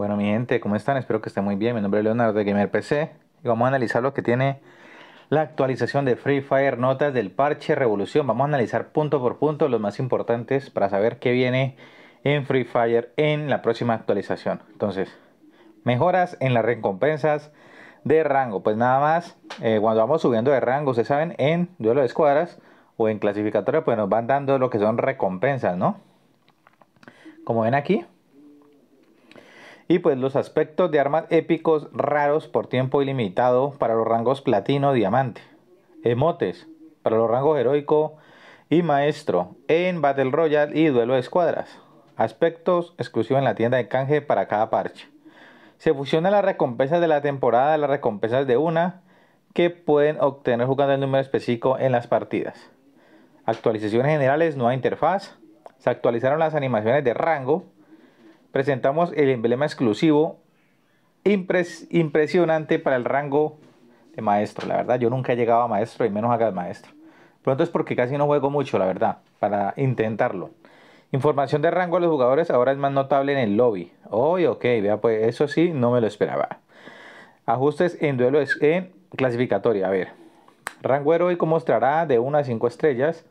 Bueno, mi gente, ¿cómo están? Espero que estén muy bien. Mi nombre es Leonardo de Gamer PC y vamos a analizar lo que tiene la actualización de Free Fire, notas del parche Revolución. Vamos a analizar punto por punto los más importantes para saber qué viene en Free Fire en la próxima actualización. Entonces, mejoras en las recompensas de rango. Pues nada más, eh, cuando vamos subiendo de rango, ustedes saben, en duelo de escuadras o en clasificatoria, pues nos van dando lo que son recompensas, ¿no? Como ven aquí, y pues los aspectos de armas épicos raros por tiempo ilimitado para los rangos platino, diamante. Emotes para los rangos heroico y maestro en Battle Royale y duelo de escuadras. Aspectos exclusivos en la tienda de canje para cada parche. Se fusionan las recompensas de la temporada, las recompensas de una que pueden obtener jugando el número específico en las partidas. Actualizaciones generales, nueva interfaz. Se actualizaron las animaciones de rango presentamos el emblema exclusivo impresionante para el rango de maestro. La verdad, yo nunca he llegado a maestro y menos acá de maestro. Pronto es porque casi no juego mucho, la verdad, para intentarlo. Información de rango a los jugadores ahora es más notable en el lobby. Oh, ok, vea, pues eso sí, no me lo esperaba. Ajustes en duelo en clasificatoria. A ver, rango heroico mostrará de 1 a 5 estrellas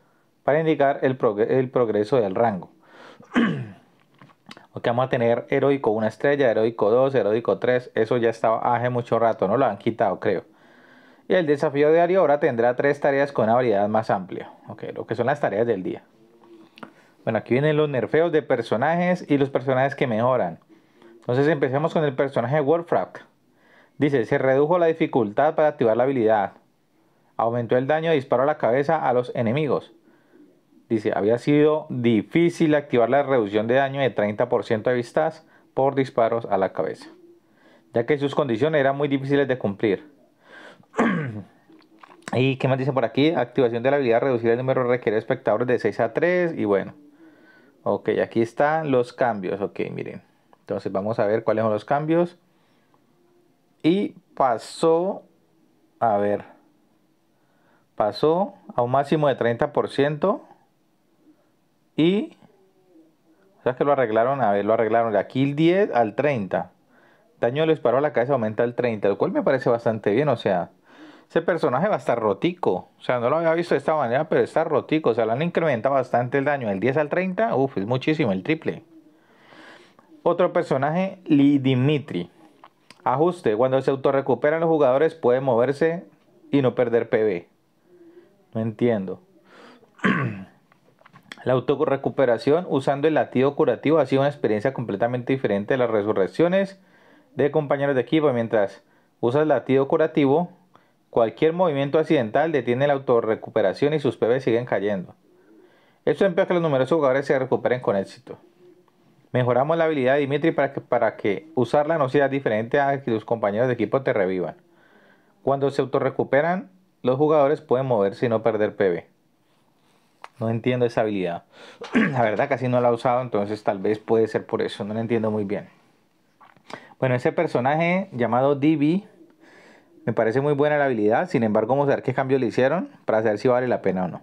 para indicar el, el progreso del rango. Ok, vamos a tener heroico 1 estrella, heroico 2, heroico 3. Eso ya estaba hace mucho rato, no lo han quitado, creo. Y el desafío diario ahora tendrá tres tareas con una variedad más amplia. Ok, lo que son las tareas del día. Bueno, aquí vienen los nerfeos de personajes y los personajes que mejoran. Entonces empecemos con el personaje Warfrak. Dice, se redujo la dificultad para activar la habilidad. Aumentó el daño de disparo a la cabeza a los enemigos. Dice, había sido difícil activar la reducción de daño de 30% de vistas por disparos a la cabeza, ya que sus condiciones eran muy difíciles de cumplir. ¿Y qué más dice por aquí? Activación de la habilidad, reducir el número requerido de espectadores de 6 a 3 y bueno. Ok, aquí están los cambios. Ok, miren. Entonces vamos a ver cuáles son los cambios. Y pasó, a ver, pasó a un máximo de 30%. Y. sea que lo arreglaron? A ver, lo arreglaron de aquí el 10 al 30. Daño le disparó a la cabeza aumenta al 30, lo cual me parece bastante bien. O sea, ese personaje va a estar rotico. O sea, no lo había visto de esta manera, pero está rotico. O sea, lo han incrementado bastante el daño. Del 10 al 30, uff, es muchísimo, el triple. Otro personaje, Lee Dimitri. Ajuste. Cuando se autorrecuperan los jugadores, puede moverse y no perder PV. No entiendo. La autorrecuperación usando el latido curativo ha sido una experiencia completamente diferente de las resurrecciones de compañeros de equipo. Mientras usas latido curativo, cualquier movimiento accidental detiene la autorrecuperación y sus PB siguen cayendo. Esto a que los numerosos jugadores se recuperen con éxito. Mejoramos la habilidad de Dimitri para que, para que usarla no sea diferente a que los compañeros de equipo te revivan. Cuando se autorrecuperan, los jugadores pueden moverse y no perder PB. No entiendo esa habilidad. la verdad casi no la ha usado, entonces tal vez puede ser por eso. No la entiendo muy bien. Bueno, ese personaje llamado DB me parece muy buena la habilidad. Sin embargo, vamos a ver qué cambios le hicieron para saber si vale la pena o no.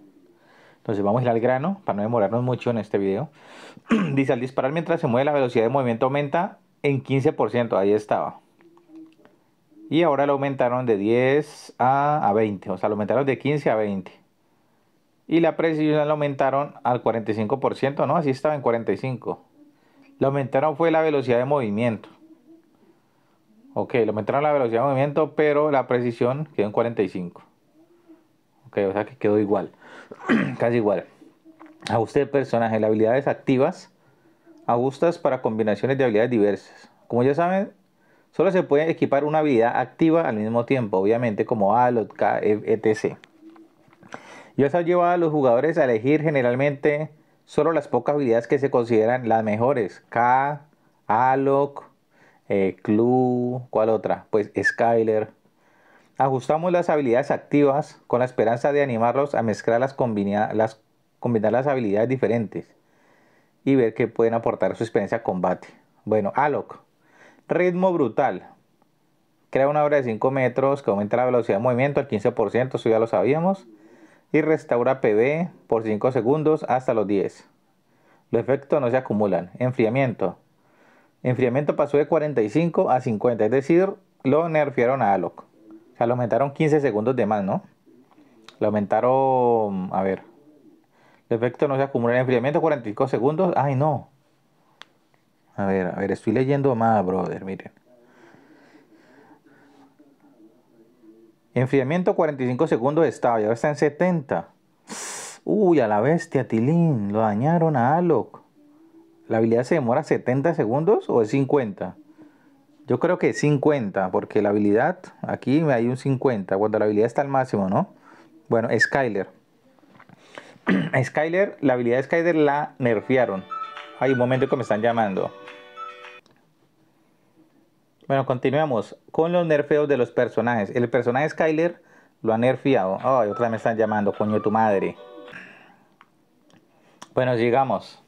Entonces vamos a ir al grano para no demorarnos mucho en este video. Dice, al disparar mientras se mueve la velocidad de movimiento aumenta en 15%. Ahí estaba. Y ahora lo aumentaron de 10 a, a 20. O sea, lo aumentaron de 15 a 20 y la precisión la aumentaron al 45%, ¿no? Así estaba en 45. Lo aumentaron fue la velocidad de movimiento. Ok, lo aumentaron la velocidad de movimiento, pero la precisión quedó en 45. Ok, o sea que quedó igual. Casi igual. Ajuste de personaje, las habilidades activas. Ajustas para combinaciones de habilidades diversas. Como ya saben, solo se puede equipar una habilidad activa al mismo tiempo, obviamente como Alot, K, etc. E y eso llevado a los jugadores a elegir generalmente solo las pocas habilidades que se consideran las mejores. K, Alok, eh, Clue, ¿cuál otra? Pues Skyler. Ajustamos las habilidades activas con la esperanza de animarlos a mezclar las, combinar las habilidades diferentes y ver qué pueden aportar a su experiencia de combate. Bueno, Alok. Ritmo brutal. Crea una obra de 5 metros que aumenta la velocidad de movimiento al 15%, eso ya lo sabíamos y restaura PV por 5 segundos hasta los 10. Los efectos no se acumulan. Enfriamiento. Enfriamiento pasó de 45 a 50, es decir, lo nerfearon a Alok. O sea, lo aumentaron 15 segundos de más, ¿no? Lo aumentaron, a ver. Los efectos no se acumulan. Enfriamiento 45 segundos. Ay, no. A ver, a ver, estoy leyendo más, brother, miren. Enfriamiento 45 segundos estaba y ahora está en 70. Uy, a la bestia, Tilín. Lo dañaron a Alok. ¿La habilidad se demora 70 segundos o es 50? Yo creo que es 50, porque la habilidad, aquí me hay un 50, cuando la habilidad está al máximo, ¿no? Bueno, Skyler. Skyler, la habilidad de Skyler la nerfearon. Hay un momento que me están llamando. Bueno, continuemos con los nerfeos de los personajes. El personaje Skyler lo ha nerfeado. Ay, otra me están llamando, coño tu madre. Bueno, llegamos.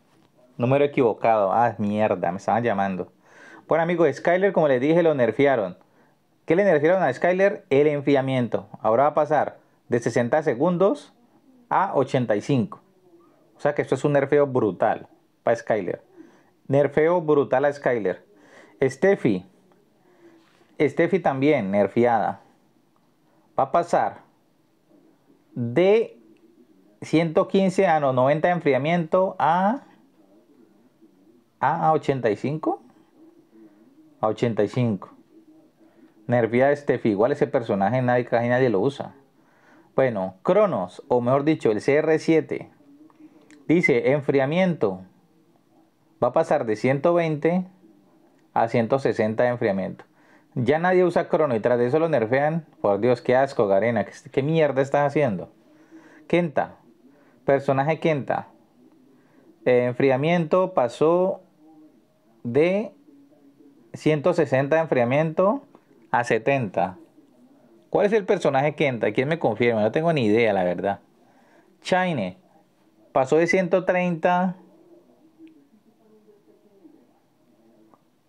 Número equivocado. Ah, mierda, me estaban llamando. Bueno, amigos, Skyler, como les dije, lo nerfearon. ¿Qué le nerfearon a Skyler? El enfriamiento. Ahora va a pasar de 60 segundos a 85. O sea que esto es un nerfeo brutal para Skyler. Nerfeo brutal a Skyler. Steffi, Steffi también nerfiada, Va a pasar de 115 a 90 de enfriamiento a, a 85. A 85. Nervia Steffi, igual ese personaje nadie, casi nadie lo usa. Bueno, Cronos, o mejor dicho, el CR7, dice enfriamiento. Va a pasar de 120 a 160 de enfriamiento. Ya nadie usa Crono y tras de eso lo nerfean. Por Dios, qué asco, Garena. ¿Qué, mierda estás haciendo? Kenta. Personaje Kenta. Eh, enfriamiento pasó de 160 de enfriamiento a 70. ¿Cuál es el personaje Kenta? ¿Quién me confirma? No tengo ni idea, la verdad. Chine. Pasó de 130.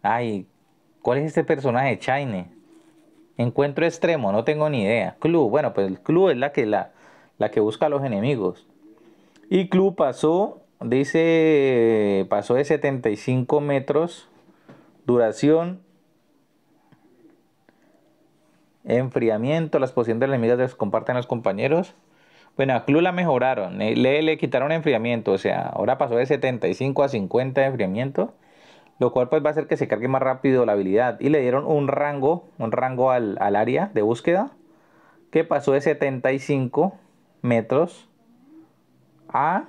Ay, ¿Cuál es este personaje? Chaine. Encuentro extremo, no tengo ni idea. Club, bueno, pues el club es la que, la, la que busca a los enemigos. Y club pasó, dice, pasó de 75 metros. Duración. Enfriamiento, las posiciones enemigos las comparten los compañeros. Bueno, a Club la mejoraron, le, le quitaron enfriamiento, o sea, ahora pasó de 75 a 50 de enfriamiento lo cual pues va a hacer que se cargue más rápido la habilidad. Y le dieron un rango, un rango al, al área de búsqueda que pasó de 75 metros a...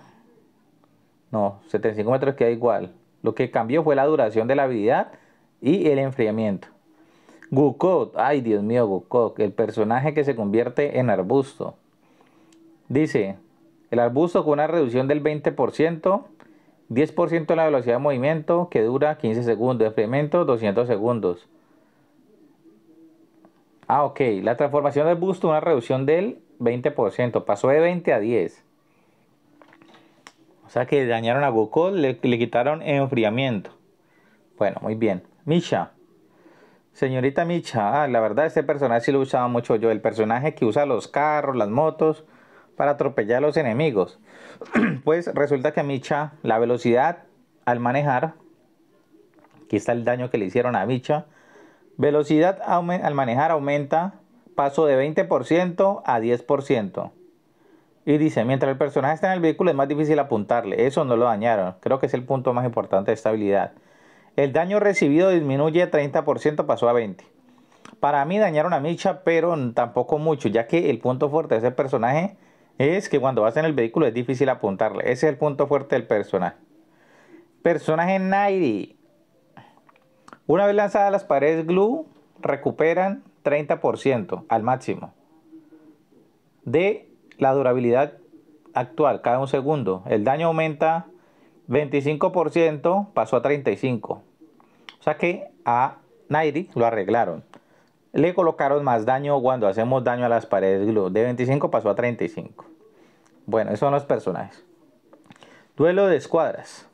No, 75 metros queda igual. Lo que cambió fue la duración de la habilidad y el enfriamiento. Gukot, ay Dios mío, Gukot, el personaje que se convierte en arbusto. Dice, el arbusto con una reducción del 20% 10% de la velocidad de movimiento que dura 15 segundos. Experimento 200 segundos. Ah, ok. La transformación del boost una reducción del 20%. Pasó de 20 a 10. O sea que dañaron a Goku, le, le quitaron enfriamiento. Bueno, muy bien. Misha. Señorita Micha, ah, la verdad este personaje sí lo usaba mucho yo, el personaje que usa los carros, las motos para atropellar a los enemigos. Pues resulta que a Micha, la velocidad al manejar, aquí está el daño que le hicieron a Micha, velocidad al manejar aumenta, paso de 20% a 10%. Y dice, mientras el personaje está en el vehículo es más difícil apuntarle. Eso no lo dañaron. Creo que es el punto más importante de estabilidad. El daño recibido disminuye 30%, pasó a 20%. Para mí dañaron a Micha, pero tampoco mucho, ya que el punto fuerte de ese personaje es que cuando vas en el vehículo es difícil apuntarle. Ese es el punto fuerte del personaje. Personaje Nairi. Una vez lanzadas las paredes glue, recuperan 30% al máximo de la durabilidad actual, cada un segundo. El daño aumenta 25%, pasó a 35%. O sea que a Nairi lo arreglaron le colocaron más daño cuando hacemos daño a las paredes De 25 pasó a 35. Bueno, esos son los personajes. Duelo de escuadras.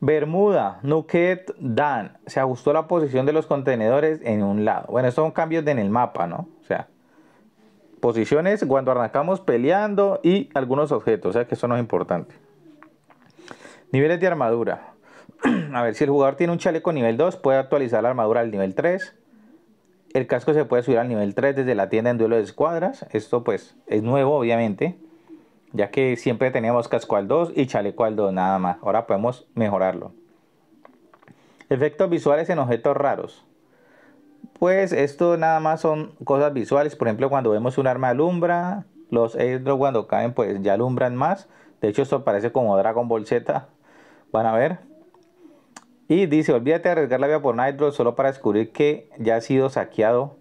Bermuda, Nuket, Dan. Se ajustó la posición de los contenedores en un lado. Bueno, estos son cambios en el mapa, ¿no? O sea, posiciones cuando arrancamos peleando y algunos objetos. O sea, que eso no es importante. Niveles de armadura. A ver, si el jugador tiene un chaleco nivel 2, puede actualizar la armadura al nivel 3. El casco se puede subir al nivel 3 desde la tienda en duelo de escuadras. Esto pues es nuevo obviamente, ya que siempre teníamos casco al 2 y chaleco al 2 nada más. Ahora podemos mejorarlo. Efectos visuales en objetos raros. Pues esto nada más son cosas visuales. Por ejemplo, cuando vemos un arma alumbra, los airdrops cuando caen pues ya alumbran más. De hecho esto parece como Dragon Ball Z. Van a ver. Y dice, olvídate de arriesgar la vía por Nitro solo para descubrir que ya ha sido saqueado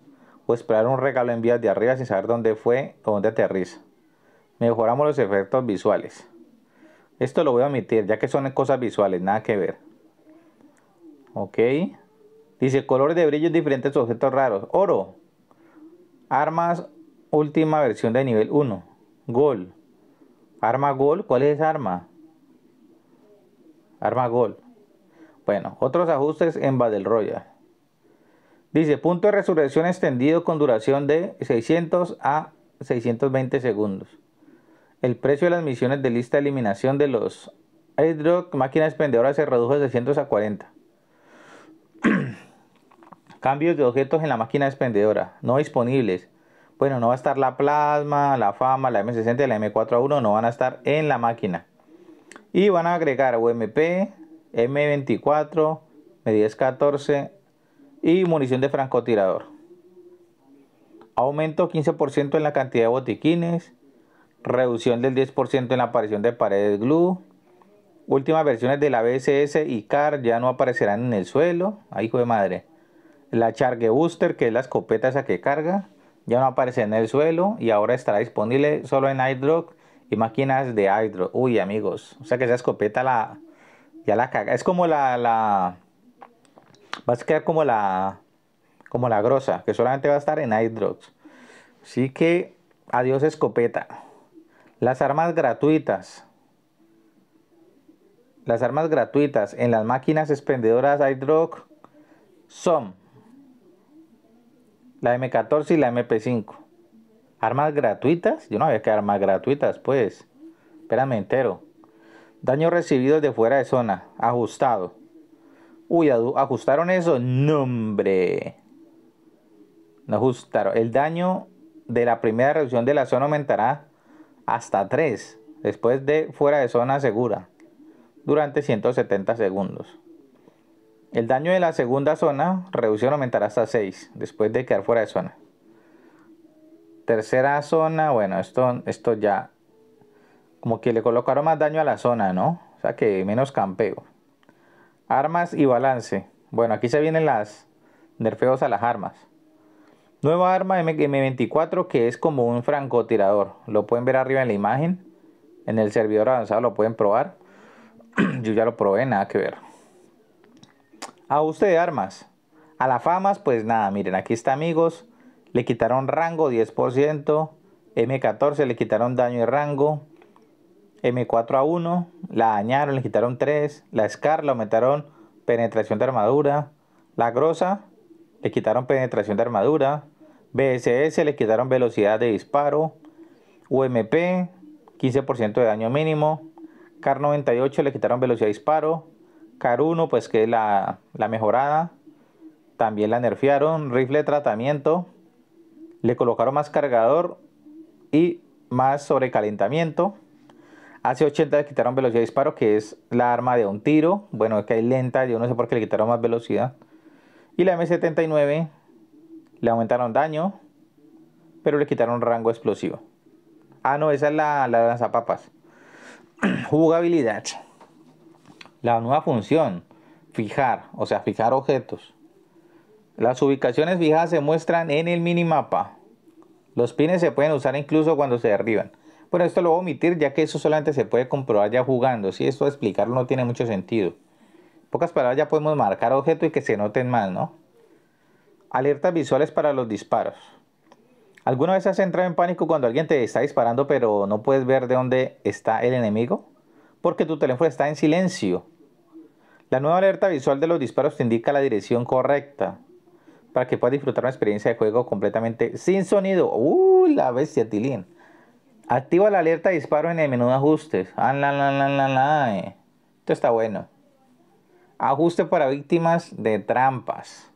o esperar un regalo en vías de arriba sin saber dónde fue o dónde aterriza. Mejoramos los efectos visuales. Esto lo voy a omitir, ya que son cosas visuales, nada que ver. Ok. Dice, colores de brillos diferentes objetos raros. Oro. Armas, última versión de nivel 1. Gol. Arma Gol, ¿cuál es esa arma? Arma Gol. Bueno, otros ajustes en Battle Royale. Dice, punto de resurrección extendido con duración de 600 a 620 segundos. El precio de las misiones de lista de eliminación de los airdrop máquinas expendedoras se redujo de 600 a 40. Cambios de objetos en la máquina expendedora, no disponibles. Bueno, no va a estar la plasma, la fama, la M60 la M4A1, no van a estar en la máquina. Y van a agregar UMP, M24, M1014 y munición de francotirador. Aumento 15% en la cantidad de botiquines, reducción del 10% en la aparición de paredes glue. Últimas versiones de la BSS y CAR ya no aparecerán en el suelo. Ahí hijo de madre. La Charge Booster, que es la escopeta esa que carga, ya no aparece en el suelo y ahora estará disponible solo en iDrop y máquinas de iDrop. Uy, amigos, o sea que esa escopeta la, la caga. Es como la, la. a quedar como la. Como la grosa, que solamente va a estar en iDrops. Así que, adiós escopeta. Las armas gratuitas. Las armas gratuitas en las máquinas expendedoras iDrug son la M14 y la MP5. ¿Armas gratuitas? Yo no había que armas gratuitas, pues. Espérame entero. Daño recibido de fuera de zona. Ajustado. Uy, ajustaron eso. Nombre. No ajustaron. El daño de la primera reducción de la zona aumentará hasta 3. Después de fuera de zona segura. Durante 170 segundos. El daño de la segunda zona, reducción aumentará hasta 6 después de quedar fuera de zona. Tercera zona, bueno, esto, esto ya como que le colocaron más daño a la zona, ¿no? O sea que menos campeo. Armas y balance. Bueno, aquí se vienen las nerfeos a las armas. Nueva arma M24 que es como un francotirador. Lo pueden ver arriba en la imagen. En el servidor avanzado lo pueden probar. Yo ya lo probé, nada que ver. usted de armas. A la famas, pues nada, miren, aquí está amigos. Le quitaron rango 10%. M14 le quitaron daño y rango. M4A1, la dañaron, le quitaron 3, la SCAR le aumentaron penetración de armadura, la grosa le quitaron penetración de armadura, BSS le quitaron velocidad de disparo, UMP 15% de daño mínimo, CAR 98 le quitaron velocidad de disparo, CAR 1 pues que es la, la mejorada, también la nerfearon, rifle de tratamiento, le colocaron más cargador y más sobrecalentamiento. Hace 80 le quitaron velocidad de disparo, que es la arma de un tiro. Bueno, es que es lenta, yo no sé por qué le quitaron más velocidad. Y la M79 le aumentaron daño, pero le quitaron rango explosivo. Ah, no, esa es la, la lanzapapas. Jugabilidad. La nueva función, fijar, o sea, fijar objetos. Las ubicaciones fijadas se muestran en el minimapa. Los pines se pueden usar incluso cuando se derriban. Bueno, esto lo voy a omitir ya que eso solamente se puede comprobar ya jugando, si esto de explicarlo no tiene mucho sentido. pocas palabras ya podemos marcar objeto y que se noten mal, ¿no? Alertas visuales para los disparos. ¿Alguna vez has entrado en pánico cuando alguien te está disparando pero no puedes ver de dónde está el enemigo? Porque tu teléfono está en silencio. La nueva alerta visual de los disparos te indica la dirección correcta para que puedas disfrutar una experiencia de juego completamente sin sonido. ¡Uh, la bestia Tilín! Activa la alerta de disparos en el menú de ajustes. Ah, eh. Esto está bueno. Ajuste para víctimas de trampas.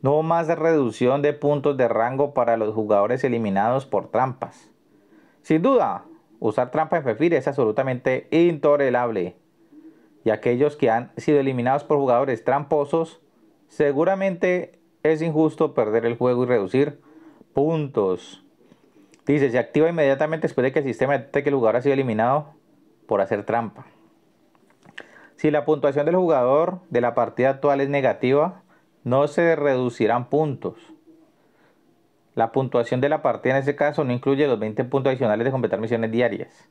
No más reducción de puntos de rango para los jugadores eliminados por trampas. Sin duda, usar trampas en perfil es absolutamente intolerable. Y aquellos que han sido eliminados por jugadores tramposos, seguramente es injusto perder el juego y reducir puntos. Dice, se activa inmediatamente después de que el sistema detecte que el jugador ha sido eliminado por hacer trampa. Si la puntuación del jugador de la partida actual es negativa, no se reducirán puntos. La puntuación de la partida en ese caso no incluye los 20 puntos adicionales de completar misiones diarias.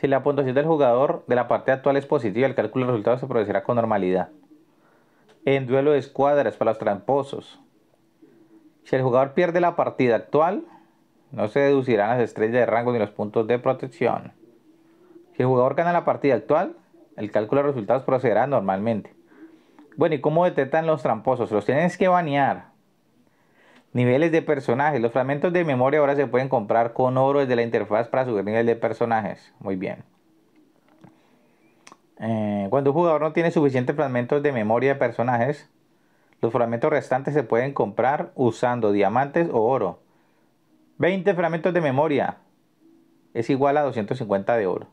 Si la puntuación del jugador de la partida actual es positiva, el cálculo de resultados se producirá con normalidad. En duelo de escuadras para los tramposos. Si el jugador pierde la partida actual, no se deducirán las estrellas de rango ni los puntos de protección. Si el jugador gana la partida actual, el cálculo de resultados procederá normalmente. Bueno, ¿y cómo detectan los tramposos? Los tienes que banear. Niveles de personajes. Los fragmentos de memoria ahora se pueden comprar con oro desde la interfaz para subir nivel de personajes. Muy bien. Eh, cuando un jugador no tiene suficientes fragmentos de memoria de personajes, los fragmentos restantes se pueden comprar usando diamantes o oro. 20 fragmentos de memoria es igual a 250 de oro.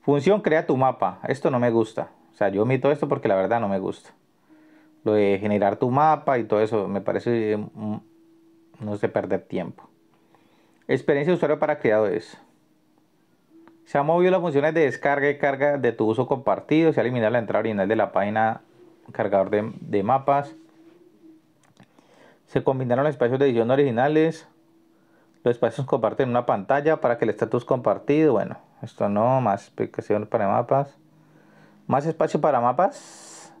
Función crea tu mapa. Esto no me gusta. O sea, yo omito esto porque la verdad no me gusta. Lo de generar tu mapa y todo eso me parece mm, no sé perder tiempo. Experiencia de usuario para creadores. Se han movido las funciones de descarga y carga de tu uso compartido. Se ha eliminado la entrada original de la página cargador de, de mapas. Se combinaron los espacios de edición originales. Los espacios comparten una pantalla para que el estatus compartido. Bueno, esto no, más explicación para mapas. Más espacio para mapas.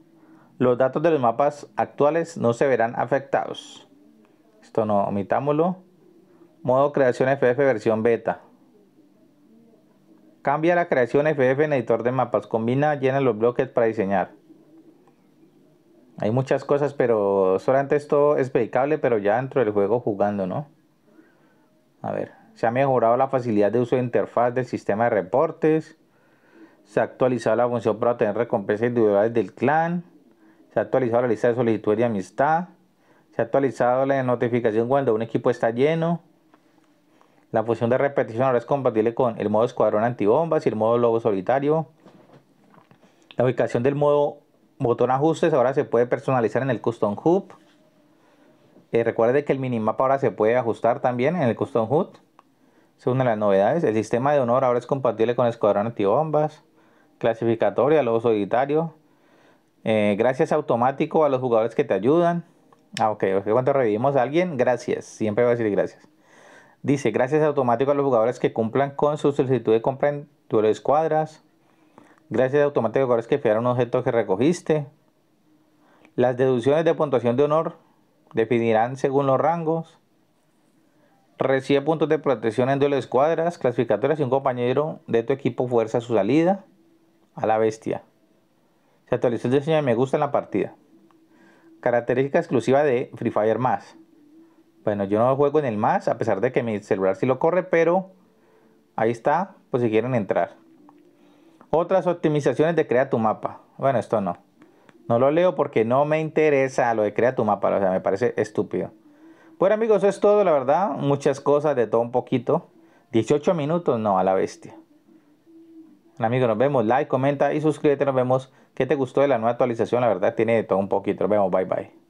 Los datos de los mapas actuales no se verán afectados. Esto no, omitámoslo. Modo creación FF versión beta. Cambia la creación FF en editor de mapas. Combina, llena los bloques para diseñar. Hay muchas cosas, pero solamente esto es predicable, pero ya dentro del juego jugando, ¿no? A ver, se ha mejorado la facilidad de uso de interfaz del sistema de reportes. Se ha actualizado la función para obtener recompensas individuales del clan. Se ha actualizado la lista de solicitudes de amistad. Se ha actualizado la notificación cuando un equipo está lleno. La función de repetición ahora es compatible con el modo escuadrón antibombas y el modo lobo solitario. La ubicación del modo botón ajustes ahora se puede personalizar en el Custom Hub. Eh, recuerde que el minimapa ahora se puede ajustar también en el Custom HUD. Es una de las novedades. El sistema de honor ahora es compatible con el escuadrón antibombas, clasificatoria, lobo solitario. Eh, gracias automático a los jugadores que te ayudan. Ah, ok, cuando revivimos a alguien, gracias. Siempre va a decir gracias. Dice, gracias automático a los jugadores que cumplan con su solicitud de compra en de escuadras. Gracias automático a los jugadores que fiaron un objeto que recogiste. Las deducciones de puntuación de honor definirán según los rangos. Recibe puntos de protección en duelo escuadras clasificatorias y un compañero de tu equipo fuerza su salida a la bestia. Se actualizó el diseño de me gusta en la partida. Característica exclusiva de Free Fire más. Bueno, yo no juego en el más, a pesar de que mi celular sí lo corre, pero ahí está, pues si quieren entrar. Otras optimizaciones de crea tu mapa. Bueno, esto no. No lo leo porque no me interesa lo de crea tu mapa. O sea, me parece estúpido. Bueno amigos, eso es todo, la verdad. Muchas cosas, de todo un poquito. 18 minutos, no, a la bestia. Amigos, nos vemos. Like, comenta y suscríbete. Nos vemos. ¿Qué te gustó de la nueva actualización? La verdad tiene de todo un poquito. Nos vemos. Bye bye.